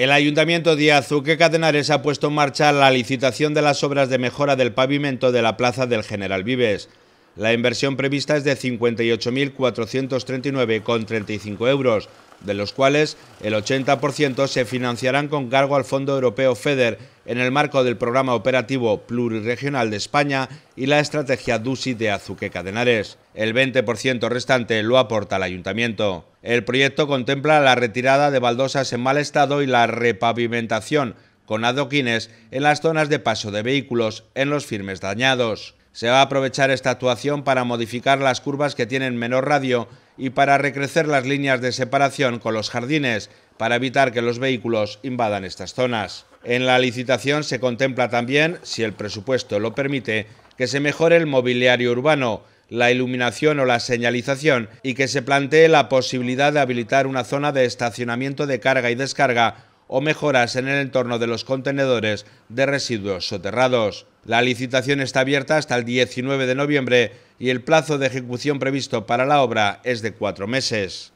El Ayuntamiento de Azuque Cadenares ha puesto en marcha la licitación de las obras de mejora del pavimento de la Plaza del General Vives. La inversión prevista es de 58.439,35 euros, de los cuales el 80% se financiarán con cargo al Fondo Europeo FEDER en el marco del Programa Operativo Pluriregional de España y la Estrategia DUSI de Azuque Cadenares. El 20% restante lo aporta el Ayuntamiento. El proyecto contempla la retirada de baldosas en mal estado y la repavimentación con adoquines en las zonas de paso de vehículos en los firmes dañados. Se va a aprovechar esta actuación para modificar las curvas que tienen menor radio y para recrecer las líneas de separación con los jardines para evitar que los vehículos invadan estas zonas. En la licitación se contempla también, si el presupuesto lo permite, que se mejore el mobiliario urbano, la iluminación o la señalización y que se plantee la posibilidad de habilitar una zona de estacionamiento de carga y descarga o mejoras en el entorno de los contenedores de residuos soterrados. La licitación está abierta hasta el 19 de noviembre y el plazo de ejecución previsto para la obra es de cuatro meses.